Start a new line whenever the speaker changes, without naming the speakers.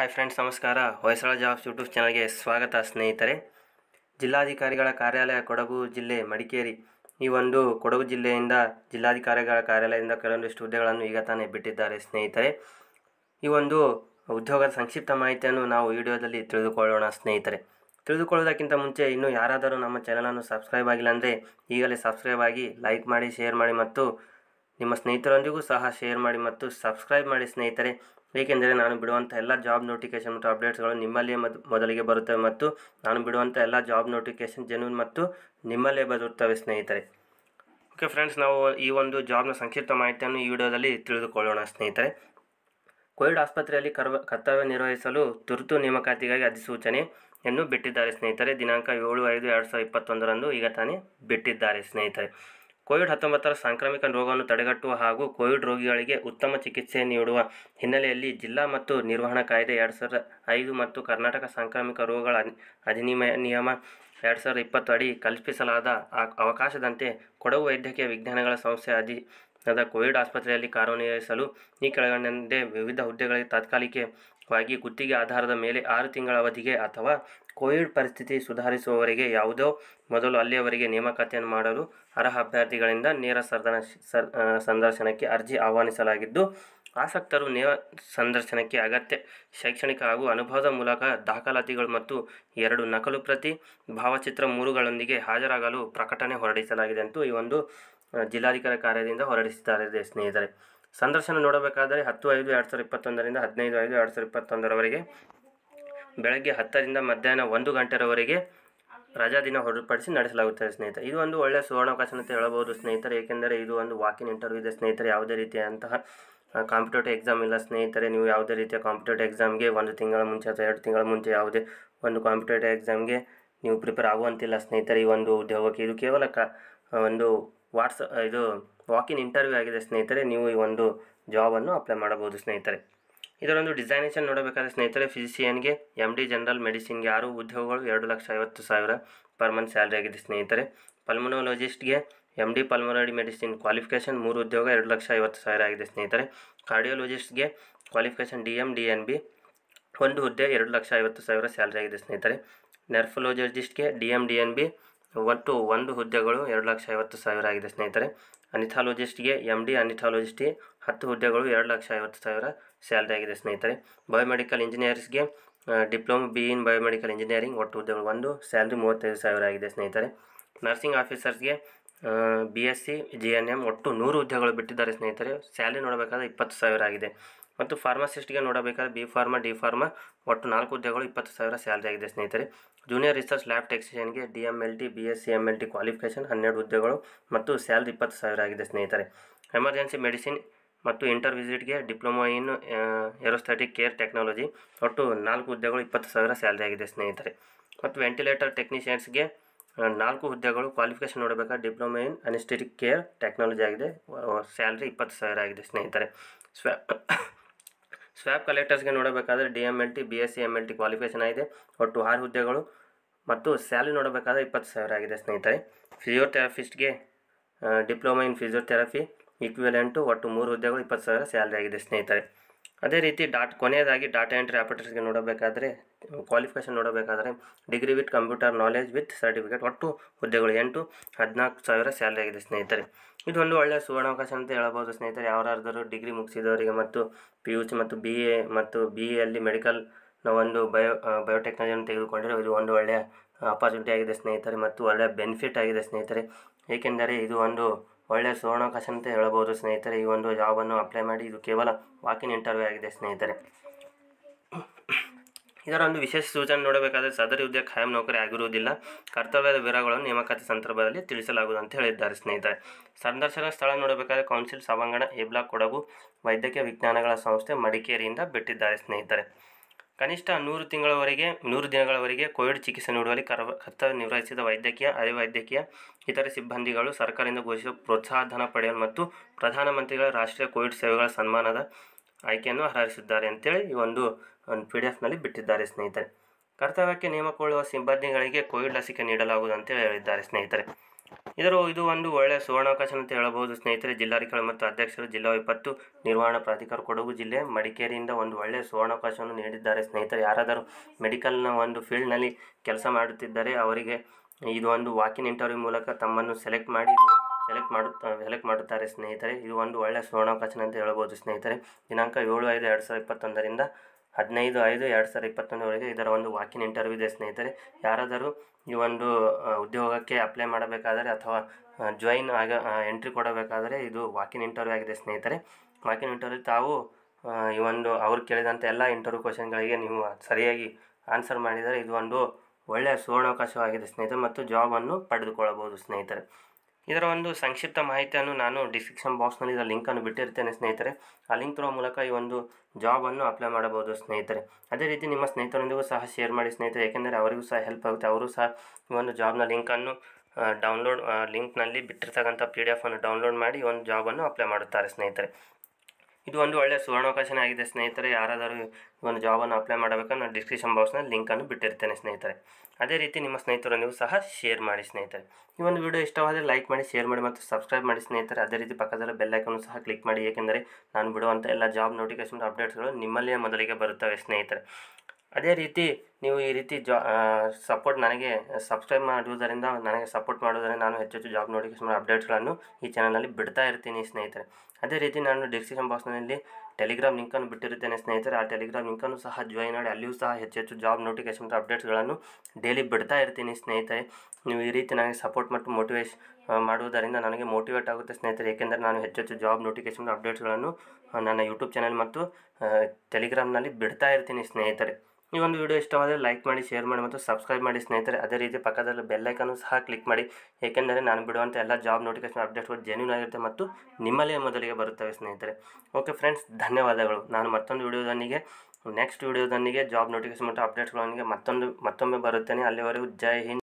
hi friends ನಮಸ್ಕಾರ Hoysala jobs YouTube ಚಾನಲ್ಗೆ ಸ್ವಾಗತ ಸ್ನೇಹಿತರೆ ಜಿಲ್ಲಾಧಿಕಾರಿಗಳ ಕಾರ್ಯಾಲಯ ಕೊಡಗು ಜಿಲ್ಲೆ ಮಡಿಕೇರಿ ಈ ಒಂದು ಕೊಡಗು ಜಿಲ್ಲೆಯಿಂದ ಜಿಲ್ಲಾಧಿಕಾರಿಗಳ ಕಾರ್ಯಾಲಯದಿಂದ ಕೆಲವೊಂದಿಷ್ಟು ಹುದ್ದೆಗಳನ್ನು ಈಗ ತಾನೇ ಬಿಟ್ಟಿದ್ದಾರೆ ಸ್ನೇಹಿತರೆ ಈ ಒಂದು ಉದ್ಯೋಗದ ಸಂಕ್ಷಿಪ್ತ ಮಾಹಿತಿಯನ್ನು ನಾವು ವಿಡಿಯೋದಲ್ಲಿ ತಿಳಿದುಕೊಳ್ಳೋಣ ಸ್ನೇಹಿತರೆ ತಿಳಿದುಕೊಳ್ಳೋದಕ್ಕಿಂತ ಮುಂಚೆ ಇನ್ನೂ ಯಾರಾದರೂ ನಮ್ಮ ಚಾನಲನ್ನು ಸಬ್ಸ್ಕ್ರೈಬ್ ಆಗಿಲ್ಲ ಅಂದರೆ ಈಗಲೇ ಸಬ್ಸ್ಕ್ರೈಬ್ ಆಗಿ ಲೈಕ್ ಮಾಡಿ ಶೇರ್ ಮಾಡಿ ಮತ್ತು ನಿಮ್ಮ ಸ್ನೇಹಿತರೊಂದಿಗೂ ಸಹ ಶೇರ್ ಮಾಡಿ ಮತ್ತು ಸಬ್ಸ್ಕ್ರೈಬ್ ಮಾಡಿ ಸ್ನೇಹಿತರೆ ಏಕೆಂದರೆ ನಾನು ಬಿಡುವಂಥ ಎಲ್ಲ ಜಾಬ್ ನೋಟಿಫಿಕೇಶನ್ ಮತ್ತು ಅಪ್ಡೇಟ್ಸ್ಗಳು ನಿಮ್ಮಲ್ಲೇ ಮದ್ ಮೊದಲಿಗೆ ಬರುತ್ತವೆ ಮತ್ತು ನಾನು ಬಿಡುವಂಥ ಎಲ್ಲ ಜಾಬ್ ನೋಟಿಫಿಕೇಶನ್ ಜನೂನ್ ಮತ್ತು ನಿಮ್ಮಲ್ಲೇ ಬರುತ್ತವೆ ಸ್ನೇಹಿತರೆ ಓಕೆ ಫ್ರೆಂಡ್ಸ್ ನಾವು ಈ ಒಂದು ಜಾಬ್ನ ಸಂಕ್ಷಿಪ್ತ ಮಾಹಿತಿಯನ್ನು ಈ ವಿಡಿಯೋದಲ್ಲಿ ತಿಳಿದುಕೊಳ್ಳೋಣ ಸ್ನೇಹಿತರೆ ಕೋವಿಡ್ ಆಸ್ಪತ್ರೆಯಲ್ಲಿ ಕರ್ವ ಕರ್ತವ್ಯ ನಿರ್ವಹಿಸಲು ತುರ್ತು ನೇಮಕಾತಿಗಾಗಿ ಅಧಿಸೂಚನೆಯನ್ನು ಬಿಟ್ಟಿದ್ದಾರೆ ಸ್ನೇಹಿತರೆ ದಿನಾಂಕ ಏಳು ಐದು ಎರಡು ಸಾವಿರದ ಇಪ್ಪತ್ತೊಂದರಂದು ಈಗ ತಾನೇ ಬಿಟ್ಟಿದ್ದಾರೆ ಸ್ನೇಹಿತರೆ ಕೋವಿಡ್ ಹತ್ತೊಂಬತ್ತರ ಸಾಂಕ್ರಾಮಿಕ ರೋಗವನ್ನು ತಡೆಗಟ್ಟುವ ಹಾಗೂ ಕೋವಿಡ್ ರೋಗಿಗಳಿಗೆ ಉತ್ತಮ ಚಿಕಿತ್ಸೆ ನೀಡುವ ಹಿನ್ನೆಲೆಯಲ್ಲಿ ಜಿಲ್ಲಾ ಮತ್ತು ನಿರ್ವಹಣಾ ಕಾಯ್ದೆ ಎರಡು ಸಾವಿರದ ಐದು ಮತ್ತು ಕರ್ನಾಟಕ ಸಾಂಕ್ರಾಮಿಕ ರೋಗಗಳ ಅಧಿನಿಯಮ ನಿಯಮ ಎರಡು ಸಾವಿರದ ಇಪ್ಪತ್ತು ಅಡಿ ಕಲ್ಪಿಸಲಾದ ಅವಕಾಶದಂತೆ ಕೊಡಗು ವೈದ್ಯಕೀಯ ವಿಜ್ಞಾನಗಳ ಸಂಸ್ಥೆ ಅಧೀನದ ಕೋವಿಡ್ ಆಸ್ಪತ್ರೆಯಲ್ಲಿ ಕಾರ್ಯನಿರ್ವಹಿಸಲು ಈ ಕೆಳಗಡೆ ವಿವಿಧ ಹುದ್ದೆಗಳಿಗೆ ತಾತ್ಕಾಲಿಕ ವಾಗಿ ಗುತ್ತಿಗೆ ಆಧಾರದ ಮೇಲೆ ಆರು ತಿಂಗಳ ಅವಧಿಗೆ ಅಥವಾ ಕೋವಿಡ್ ಪರಿಸ್ಥಿತಿ ಸುಧಾರಿಸುವವರಿಗೆ ಯಾವುದೋ ಮೊದಲು ಅಲ್ಲಿಯವರಿಗೆ ನೇಮಕಾತಿಯನ್ನು ಮಾಡಲು ಅರ್ಹ ಅಭ್ಯರ್ಥಿಗಳಿಂದ ನೇರ ಸರ್ದನ ಸರ್ ಸಂದರ್ಶನಕ್ಕೆ ಅರ್ಜಿ ಆಹ್ವಾನಿಸಲಾಗಿದ್ದು ಆಸಕ್ತರು ನೇರ ಸಂದರ್ಶನಕ್ಕೆ ಅಗತ್ಯ ಶೈಕ್ಷಣಿಕ ಹಾಗೂ ಅನುಭವದ ಮೂಲಕ ದಾಖಲಾತಿಗಳು ಮತ್ತು ಎರಡು ನಕಲು ಪ್ರತಿ ಭಾವಚಿತ್ರ ಮೂರುಗಳೊಂದಿಗೆ ಹಾಜರಾಗಲು ಪ್ರಕಟಣೆ ಹೊರಡಿಸಲಾಗಿದೆ ಅಂತೂ ಈ ಒಂದು ಜಿಲ್ಲಾಧಿಕಾರಿ ಕಾರ್ಯದಿಂದ ಹೊರಡಿಸಿದ್ದಾರೆ ಸ್ನೇಹಿತರೆ ಸಂದರ್ಶನ ನೋಡಬೇಕಾದರೆ ಹತ್ತು ಐದು ಎರಡು ಸಾವಿರದ ಇಪ್ಪತ್ತೊಂದರಿಂದ ಹದಿನೈದು ಐದು ಎರಡು ಸಾವಿರದ ಇಪ್ಪತ್ತೊಂದರವರೆಗೆ ಬೆಳಗ್ಗೆ ಹತ್ತರಿಂದ ಮಧ್ಯಾಹ್ನ ಒಂದು ಗಂಟೆರವರೆಗೆ ರಜಾ ದಿನ ಹೊರತುಪಡಿಸಿ ನಡೆಸಲಾಗುತ್ತದೆ ಸ್ನೇಹಿತರೆ ಇದು ಒಂದು ಒಳ್ಳೆಯ ಸುವರ್ಣಾವಕಾಶ ಅಂತ ಹೇಳಬಹುದು ಸ್ನೇಹಿತರೆ ಏಕೆಂದರೆ ಇದು ಒಂದು ವಾಕಿನ್ ಇಂಟರ್ವ್ಯೂ ಇದೆ ಸ್ನೇಹಿತರೆ ಯಾವುದೇ ರೀತಿಯಾದಂತಹ ಕಾಂಪಿಟೇಟಿವ್ ಎಕ್ಸಾಮ್ ಇಲ್ಲ ಸ್ನೇಹಿತರೆ ನೀವು ಯಾವುದೇ ರೀತಿಯ ಕಾಂಪಿಟೇಟಿವ್ ಎಕ್ಸಾಮ್ಗೆ ಒಂದು ತಿಂಗಳ ಮುಂಚೆ ಅಥವಾ ಎರಡು ತಿಂಗಳ ಮುಂಚೆ ಯಾವುದೇ ಒಂದು ಕಾಂಪಿಟೇಟಿವ್ ಎಕ್ಸಾಮ್ಗೆ ನೀವು ಪ್ರಿಪೇರ್ ಆಗುವಂತಿಲ್ಲ ಸ್ನೇಹಿತರೆ ಈ ಒಂದು ಉದ್ಯೋಗಕ್ಕೆ ಇದು ಕೇವಲ ಕ ಒಂದು ವಾಟ್ಸ್ ಇದು ವಾಕಿನ್ ಇಂಟರ್ವ್ಯೂ ಆಗಿದೆ ಸ್ನೇಹಿತರೆ ನೀವು ಈ ಒಂದು ಜಾಬನ್ನು ಅಪ್ಲೈ ಮಾಡಬಹುದು ಸ್ನೇಹಿತರೆ ಇದರೊಂದು ಡಿಸೈನೇಷನ್ ನೋಡಬೇಕಾದ್ರೆ ಸ್ನೇಹಿತರೆ ಫಿಸಿಷಿಯನ್ಗೆ ಎಮ್ ಡಿ ಜನರಲ್ ಮೆಡಿಸಿನ್ಗೆ ಆರು ಉದ್ಯೋಗಗಳು ಎರಡು ಲಕ್ಷ ಐವತ್ತು ಸಾವಿರ ಪರ್ ಮಂತ್ ಸ್ಯಾಲ್ರಿ ಆಗಿದೆ ಸ್ನೇಹಿತರೆ ಪಲ್ಮೊನೊಲೊಜಿಸ್ಟ್ಗೆ M D pulmonary medicine qualification ಮೂರು ಉದ್ಯೋಗ ಎರಡು ಲಕ್ಷ ಐವತ್ತು ಸಾವಿರ ಆಗಿದೆ ಸ್ನೇಹಿತರೆ ಕಾರ್ಡಿಯೋಲಜಿಸ್ಟ್ಗೆ qualification D M D N B ಒಂದು ಹುದ್ದೆ ಎರಡು ಲಕ್ಷ ಐವತ್ತು ಸಾವಿರ ಸ್ಯಾಲ್ರಿ ಆಗಿದೆ ಸ್ನೇಹಿತರೆ ನೆರ್ಫೊಲೊಜಿಸ್ಟ್ಗೆ D M D N B ಒಟ್ಟು ಒಂದು ಹುದ್ದೆಗಳು ಎರಡು ಲಕ್ಷ ಐವತ್ತು ಸಾವಿರ ಆಗಿದೆ ಸ್ನೇಹಿತರೆ ಅನಿಥಾಲಜಿಸ್ಟ್ಗೆ ಎಮ್ ಡಿ ಅನಿಥಾಲಜಿಸ್ಟ್ಗೆ ಹತ್ತು ಹುದ್ದೆಗಳು ಎರಡು ಲಕ್ಷ ಐವತ್ತು ಸಾವಿರ ಸ್ಯಾಲ್ರಿ ಆಗಿದೆ ಸ್ನೇಹಿತರೆ ಬಯೋಮೆಡಿಕಲ್ ಇಂಜಿನಿಯರ್ಸ್ಗೆ diploma B in biomedical engineering ಒಟ್ಟು ಹುದ್ದೆಗಳು ಒಂದು ಸ್ಯಾಲ್ರಿ ಮೂವತ್ತೈದು ಸಾವಿರ ಆಗಿದೆ ಸ್ನೇಹಿತರೆ ನರ್ಸಿಂಗ್ ಆಫೀಸರ್ಸ್ಗೆ B S C G N M ಒಟ್ಟು ನೂರು ಹುದ್ದೆಗಳು ಬಿಟ್ಟಿದ್ದಾರೆ ಸ್ನೇಹಿತರೆ ಸ್ಯಾಲ್ರಿ ನೋಡಬೇಕಾದ್ರೆ ಇಪ್ಪತ್ತು ಸಾವಿರ ಆಗಿದೆ ಮತ್ತು ಫಾರ್ಮಾಸಿಸ್ಟ್ಗೆ ನೋಡಬೇಕಾದ್ರೆ ಬಿ ಫಾರ್ಮಾ ಡಿ ಫಾರ್ಮಾ ಒಟ್ಟು ನಾಲ್ಕು ಹುದ್ದೆಗಳು ಇಪ್ಪತ್ತು ಸಾವಿರ ಸ್ಯಾಲ್ರಿ ಆಗಿದೆ ಸ್ನೇಹಿತರೆ ಜೂನಿಯರ್ ರಿಸರ್ಚ್ ಲ್ಯಾಬ್ ಟೆಕ್ನಿಷಿಯನ್ಗೆ D M L T B S C M L T qualification ಹನ್ನೆರಡು ಹುದ್ದೆಗಳು ಮತ್ತು ಸ್ಯಾಲ್ರಿ ಇಪ್ಪತ್ತು ಸಾವಿರ ಆಗಿದೆ ಸ್ನೇಹಿತರೆ ಎಮರ್ಜೆನ್ಸಿ ಮೆಡಿಸಿನ್ ಮತ್ತು ಇಂಟರ್ ವಿಸಿಟ್ಗೆ diploma in aerostatic care technology ಒಟ್ಟು ನಾಲ್ಕು ಹುದ್ದೆಗಳು ಇಪ್ಪತ್ತು ಸಾವಿರ ಸ್ಯಾಲ್ರಿ ಆಗಿದೆ ಸ್ನೇಹಿತರೆ ಮತ್ತು ವೆಂಟಿಲೇಟರ್ ಟೆಕ್ನಿಷಿಯನ್ಸ್ಗೆ ನಾಲ್ಕು ಹುದ್ದೆಗಳು ಕ್ವಾಲಿಫಿಕೇಷನ್ ನೋಡಬೇಕಾದ diploma in anaesthetic care technology ಆಗಿದೆ ಸ್ಯಾಲ್ರಿ ಇಪ್ಪತ್ತು ಸಾವಿರ ಆಗಿದೆ ಸ್ನೇಹಿತರೆ ಸ್ವ ಸ್ವ್ಯಾಬ್ ಕಲೆಕ್ಟರ್ಸ್ಗೆ ನೋಡಬೇಕಾದ್ರೆ D M L T B S C M L T qualification ಆಗಿದೆ ಒಟ್ಟು ಆರು ಹುದ್ದೆಗಳು ಮತ್ತು ಸ್ಯಾಲ್ರಿ ನೋಡಬೇಕಾದ್ರೆ ಇಪ್ಪತ್ತು ಸಾವಿರ ಆಗಿದೆ ಸ್ನೇಹಿತರೆ ಫಿಸಿಯೋಥೆರಪಿಸ್ಟ್ಗೆ ಡಿಪ್ಲೊಮಾ ಇನ್ ಫಿಸಿಯೋಥೆರಪಿ ಈಕ್ವಿಲೆಂಟು ಒಟ್ಟು ಮೂರು ಹುದ್ದೆಗಳು ಇಪ್ಪತ್ತು ಸಾವಿರ ಸ್ಯಾಲ್ರಿ ಆಗಿದೆ ಸ್ನೇಹಿತರೆ ಅದೇ ರೀತಿ ಡಾಟ್ ಕೊನೆಯದಾಗಿ ಡಾಟಾ ಎಂಟ್ರಿ ಆಪರೇಟರ್ಸ್ಗೆ ನೋಡಬೇಕಾದ್ರೆ ಕ್ವಾಲಿಫಿಕೇಷನ್ ನೋಡಬೇಕಾದ್ರೆ degree with computer knowledge with certificate ಒಟ್ಟು ಹುದ್ದೆಗಳು ಎಂಟು ಹದಿನಾಲ್ಕು ಸಾವಿರ ಸ್ಯಾಲರಿ ಆಗಿದೆ ಸ್ನೇಹಿತರೆ ಇದೊಂದು ಒಳ್ಳೆಯ ಸುವರ್ಣಾವಕಾಶ ಅಂತ ಹೇಳಬಹುದು ಸ್ನೇಹಿತರೆ ಯಾರಾದರೂ ಡಿಗ್ರಿ ಮುಗಿಸಿದವರಿಗೆ ಮತ್ತು ಪಿ ಯು ಸಿ ಮತ್ತು ಬಿ ಎ ಮತ್ತು ಬಿ ಎಲ್ಲಿ ಮೆಡಿಕಲ್ ಒಂದು ಬಯೋ ಬಯೋಟೆಕ್ನಾಲಜಿಯನ್ನು ತೆಗೆದುಕೊಂಡರೆ ಇದು ಒಂದು ಒಳ್ಳೆಯ ಆಪರ್ಚುನಿಟಿ ಆಗಿದೆ ಸ್ನೇಹಿತರೆ ಮತ್ತು ಒಳ್ಳೆಯ ಬೆನಿಫಿಟ್ ಆಗಿದೆ ಸ್ನೇಹಿತರೆ ಏಕೆಂದರೆ ಇದು ಒಂದು ಒಳ್ಳೆಯ ಸುವರ್ಣಾವಕಾಶ ಅಂತ ಹೇಳಬಹುದು ಸ್ನೇಹಿತರೆ ಈ ಒಂದು ಜಾಬನ್ನು ಅಪ್ಲೈ ಮಾಡಿ ಇದು ಕೇವಲ ವಾಕಿನ್ ಇಂಟರ್ವ್ಯೂ ಆಗಿದೆ ಸ್ನೇಹಿತರೆ ಇದರ ಒಂದು ವಿಶೇಷ ಸೂಚನೆ ನೋಡಬೇಕಾದರೆ ಸದರಿ ಹುದ್ದೆ ಖಾಯಂ ನೌಕರಿ ಆಗಿರುವುದಿಲ್ಲ ಕರ್ತವ್ಯದ ವಿವರಗಳನ್ನು ನೇಮಕಾತಿ ಸಂದರ್ಭದಲ್ಲಿ ತಿಳಿಸಲಾಗುವುದು ಅಂತ ಹೇಳಿದ್ದಾರೆ ಸ್ನೇಹಿತರೆ ಸಂದರ್ಶನ ಸ್ಥಳ ನೋಡಬೇಕಾದ್ರೆ ಕೌನ್ಸಿಲ್ ಸಭಾಂಗಣ ಏಬ್ಲಾ ಕೊಡಗು ವೈದ್ಯಕೀಯ ವಿಜ್ಞಾನಗಳ ಸಂಸ್ಥೆ ಮಡಿಕೇರಿಯಿಂದ ಬಿಟ್ಟಿದ್ದಾರೆ ಸ್ನೇಹಿತರೆ ಕನಿಷ್ಠ ನೂರು ತಿಂಗಳವರೆಗೆ ನೂರು ದಿನಗಳವರೆಗೆ ಕೋವಿಡ್ ಚಿಕಿತ್ಸೆ ನೀಡುವಲ್ಲಿ ಕರ್ವ ಕರ್ತವ್ಯ ನಿರ್ವಹಿಸಿದ ವೈದ್ಯಕೀಯ ಅರೆ ವೈದ್ಯಕೀಯ ಇತರ ಸಿಬ್ಬಂದಿಗಳು ಸರ್ಕಾರದಿಂದ ಘೋಷಿಸುವ ಪ್ರೋತ್ಸಾಹಧನ ಪಡೆಯಲು ಮತ್ತು ಪ್ರಧಾನಮಂತ್ರಿಗಳ ರಾಷ್ಟ್ರೀಯ ಕೋವಿಡ್ ಸೇವೆಗಳ ಸನ್ಮಾನದ ಆಯ್ಕೆಯನ್ನು ಹರರಿಸಿದ್ದಾರೆ ಅಂತೇಳಿ ಈ ಒಂದು ಪಿ ಡಿ ಎಫ್ನಲ್ಲಿ ಬಿಟ್ಟಿದ್ದಾರೆ ಸ್ನೇಹಿತರೆ ಕರ್ತವ್ಯಕ್ಕೆ ನೇಮಕೊಳ್ಳುವ ಸಿಬ್ಬಂದಿಗಳಿಗೆ ಕೋವಿಡ್ ಲಸಿಕೆ ನೀಡಲಾಗುವುದು ಅಂತೇಳಿ ಹೇಳಿದ್ದಾರೆ ಸ್ನೇಹಿತರೆ ಇದರ ಇದು ಒಂದು ಒಳ್ಳೆಯ ಸುವರ್ಣಾವಕಾಶ ಅಂತ ಹೇಳಬಹುದು ಸ್ನೇಹಿತರೆ ಜಿಲ್ಲಾಧಿಕಾರಿ ಮತ್ತು ಅಧ್ಯಕ್ಷರು ಜಿಲ್ಲಾ ವಿಪತ್ತು ನಿರ್ವಹಣಾ ಪ್ರಾಧಿಕಾರ ಕೊಡಗು ಜಿಲ್ಲೆ ಮಡಿಕೇರಿಯಿಂದ ಒಂದು ಒಳ್ಳೆಯ ಸುವರ್ಣಾವಕಾಶವನ್ನು ನೀಡಿದ್ದಾರೆ ಸ್ನೇಹಿತರೆ ಯಾರಾದರೂ ಮೆಡಿಕಲ್ನ ಒಂದು ಫೀಲ್ಡ್ನಲ್ಲಿ ಕೆಲಸ ಮಾಡುತ್ತಿದ್ದರೆ ಅವರಿಗೆ ಇದು ಒಂದು ವಾಕಿನ್ ಇಂಟರ್ವ್ಯೂ ಮೂಲಕ ತಮ್ಮನ್ನು ಸೆಲೆಕ್ಟ್ ಮಾಡಿ ಸೆಲೆಕ್ಟ್ ಮಾಡುತ್ತಾ ಸೆಲೆಕ್ಟ್ ಮಾಡುತ್ತಾರೆ ಸ್ನೇಹಿತರೆ ಇದು ಒಂದು ಒಳ್ಳೆಯ ಸುವರ್ಣಾವಕಾಶ ಅಂತ ಹೇಳಬಹುದು ಸ್ನೇಹಿತರೆ ದಿನಾಂಕ ಏಳು ಐದು ಎರಡು ಸಾವಿರದ ಇಪ್ಪತ್ತೊಂದರಿಂದ ಹದಿನೈದು ಐದು ಎರಡು ಸಾವಿರದ ಇಪ್ಪತ್ತೊಂದರವರೆಗೆ ಇದರ ಒಂದು ವಾಕಿನ್ ಇಂಟರ್ವ್ಯೂ ಇದೆ ಸ್ನೇಹಿತರೆ ಯಾರಾದರೂ ಈ ಒಂದು ಉದ್ಯೋಗಕ್ಕೆ ಅಪ್ಲೈ ಮಾಡಬೇಕಾದರೆ ಅಥವಾ ಜಾಯಿನ್ ಆಗ ಎಂಟ್ರಿ ಕೊಡಬೇಕಾದರೆ ಇದು ವಾಕಿನ್ ಇಂಟರ್ವ್ಯೂ ಆಗಿದೆ ಸ್ನೇಹಿತರೆ ವಾಕಿನ್ ಇಂಟರ್ವ್ಯೂ ತಾವು ಈ ಒಂದು ಅವ್ರು ಕೇಳಿದಂಥ ಎಲ್ಲ ಇಂಟರ್ವ್ಯೂ ಕ್ವಶನ್ಗಳಿಗೆ ನೀವು ಸರಿಯಾಗಿ ಆನ್ಸರ್ ಮಾಡಿದರೆ ಇದು ಒಂದು ಒಳ್ಳೆಯ ಸುವರ್ಣಾವಕಾಶವಾಗಿದೆ ಸ್ನೇಹಿತರೆ ಮತ್ತು ಜಾಬನ್ನು ಪಡೆದುಕೊಳ್ಳಬಹುದು ಸ್ನೇಹಿತರೆ ಇದರ ಒಂದು ಸಂಕ್ಷಿಪ್ತ ಮಾಹಿತಿಯನ್ನು ನಾನು ಡಿಸ್ಕ್ರಿಪ್ಷನ್ ಬಾಕ್ಸ್ನಲ್ಲಿ ಇದರ ಲಿಂಕನ್ನು ಬಿಟ್ಟಿರ್ತೇನೆ ಸ್ನೇಹಿತರೆ ಆ ಲಿಂಕ್ ತರುವ ಮೂಲಕ ಈ ಒಂದು ಜಾಬನ್ನು ಅಪ್ಲೈ ಮಾಡಬಹುದು ಸ್ನೇಹಿತರೆ ಅದೇ ರೀತಿ ನಿಮ್ಮ ಸ್ನೇಹಿತರೊಂದಿಗೂ ಸಹ ಶೇರ್ ಮಾಡಿ ಸ್ನೇಹಿತರೆ ಏಕೆಂದರೆ ಅವರಿಗೂ ಸಹ ಹೆಲ್ಪ್ ಆಗುತ್ತೆ ಅವರು ಸಹ ಈ ಒಂದು ಜಾಬ್ನ ಲಿಂಕನ್ನು ಡೌನ್ಲೋಡ್ ಲಿಂಕ್ನಲ್ಲಿ ಬಿಟ್ಟಿರ್ತಕ್ಕಂಥ ಪಿ ಡಿ ಎಫನ್ನು ಡೌನ್ಲೋಡ್ ಮಾಡಿ ಒಂದು ಜಾಬನ್ನು ಅಪ್ಲೈ ಮಾಡುತ್ತಾರೆ ಸ್ನೇಹಿತರೆ ಇದು ಒಂದು ಒಳ್ಳೆಯ ಸುವರ್ಣಾವಕಾಶನ ಆಗಿದೆ ಸ್ನೇಹಿತರೆ ಯಾರಾದರೂ ಒಂದು ಜಾಬನ್ನು ಅಪ್ಲೈ ಮಾಡಬೇಕು ನಾನು ಡಿಸ್ಕ್ರಿಪ್ಷನ್ ಬಾಕ್ಸ್ನಲ್ಲಿ ಲಿಂಕನ್ನು ಬಿಟ್ಟಿರ್ತೇನೆ ಸ್ನೇಹಿತರೆ ಅದೇ ರೀತಿ ನಿಮ್ಮ ನೀವು ಸಹ ಶೇರ್ ಮಾಡಿ ಸ್ನೇಹಿತರೆ ಈ ಒಂದು ವಿಡಿಯೋ ಇಷ್ಟವಾದರೆ ಲೈಕ್ ಮಾಡಿ ಶೇರ್ ಮಾಡಿ ಮತ್ತು ಸಬ್ಸ್ಕ್ರೈಬ್ ಮಾಡಿ ಸ್ನೇಹಿತರೆ ಅದೇ ರೀತಿ ಬೆಲ್ ಬೆಲ್ಲೈಕನ್ನು ಸಹ ಕ್ಲಿಕ್ ಮಾಡಿ ಏಕೆಂದರೆ ನಾನು ಬಿಡುವಂಥ ಎಲ್ಲ ಜಾಬ್ ನೋಟಿಫಿಕೇಶನ್ ಅಪ್ಡೇಟ್ಸ್ಗಳು ನಿಮ್ಮಲ್ಲಿಯೇ ಮೊದಲಿಗೆ ಬರುತ್ತವೆ ಸ್ನೇಹಿತರೆ ಅದೇ ರೀತಿ ನೀವು ಈ ರೀತಿ ಜಾ ಸಪೋರ್ಟ್ ನನಗೆ ಸಬ್ಸ್ಕ್ರೈಬ್ ಮಾಡುವುದರಿಂದ ನನಗೆ ಸಪೋರ್ಟ್ ಮಾಡುವುದರಿಂದ ನಾನು ಹೆಚ್ಚೆಚ್ಚು ಜಾಬ್ ನೋಟಿಫಿಕೇಶನ್ ಅಪ್ಡೇಟ್ಸ್ಗಳನ್ನು ಈ ಚಾನಲ್ನಲ್ಲಿ ಬಿಡ್ತಾ ಇರ್ತೀನಿ ಸ್ನೇಹಿತರೆ ಅದೇ ರೀತಿ ನಾನು ಡಿಸ್ಕ್ರಿಪ್ಷನ್ ಬಾಕ್ಸ್ನಲ್ಲಿ ಟೆಲಿಗ್ರಾಮ್ ಲಿಂಕನ್ನು ಬಿಟ್ಟಿರುತ್ತೇನೆ ಸ್ನೇಹಿತರೆ ಆ ಟೆಲಿಗ್ರಾಮ್ ಲಿಂಕನ್ನು ಸಹ ಜಾಯಿನ್ ಮಾಡಿ ಅಲ್ಲಿಯೂ ಸಹ ಹೆಚ್ಚೆಚ್ಚು ಜಾಬ್ ನೋಟಿಫಿಕೇಶನ್ ಅಪ್ಡೇಟ್ಸ್ಗಳನ್ನು ಡೈಲಿ ಬಿಡ್ತಾ ಇರ್ತೀನಿ ಸ್ನೇಹಿತರೆ ನೀವು ಈ ರೀತಿ ನನಗೆ ಸಪೋರ್ಟ್ ಮತ್ತು ಮೋಟಿವೇಶ್ ಮಾಡುವುದರಿಂದ ನನಗೆ ಮೋಟಿವೇಟ್ ಆಗುತ್ತೆ ಸ್ನೇಹಿತರೆ ಏಕೆಂದರೆ ನಾನು ಹೆಚ್ಚೆಚ್ಚು ಜಾಬ್ ನೋಟಿಫಿಕೇಶನ್ ಅಪ್ಡೇಟ್ಸ್ಗಳನ್ನು ನನ್ನ ಯೂಟ್ಯೂಬ್ ಚಾನಲ್ ಮತ್ತು ಟೆಲಿಗ್ರಾಮ್ನಲ್ಲಿ ಬಿಡ್ತಾ ಇರ್ತೀನಿ ಸ್ನೇಹಿತರೆ ಈ ಒಂದು ವಿಡಿಯೋ ಇಷ್ಟವಾದರೆ ಲೈಕ್ ಮಾಡಿ ಶೇರ್ ಮಾಡಿ ಮತ್ತು ಸಬ್ಸ್ಕ್ರೈಬ್ ಮಾಡಿ ಸ್ನೇಹಿತರೆ ಅದೇ ರೀತಿ ಪಕ್ಕದಲ್ಲಿ ಬೆಲ್ಲೈಕನ್ನು ಸಹ ಕ್ಲಿಕ್ ಮಾಡಿ ಏಕೆಂದರೆ ನಾನು ಬಿಡುವಂಥ ಎಲ್ಲ ಜಾಬ್ ನೋಟಿಫಿಕೇಶನ್ ಅಪ್ಡೇಟ್ಗಳು ಜೆನ್ಯೂನ್ ಆಗಿರುತ್ತೆ ಮತ್ತು ನಿಮ್ಮಲ್ಲೇ ಮೊದಲಿಗೆ ಬರುತ್ತವೆ ಸ್ನೇಹಿತರೆ ಓಕೆ ಫ್ರೆಂಡ್ಸ್ ಧನ್ಯವಾದಗಳು ನಾನು ಮತ್ತೊಂದು ವಿಡಿಯೋದೊಂದಿಗೆ ನೆಕ್ಸ್ಟ್ ವಿಡಿಯೋದೊಂದಿಗೆ ಜಾಬ್ ನೋಟಿಫಿಕೇಶನ್ ಮತ್ತು ಅಪ್ಡೇಟ್ಗಳೊಂದಿಗೆ ಮತ್ತೊಂದು ಮತ್ತೊಮ್ಮೆ ಬರುತ್ತೇನೆ ಅಲ್ಲಿವರೆಗೂ ಜೈ ಹಿಂದ್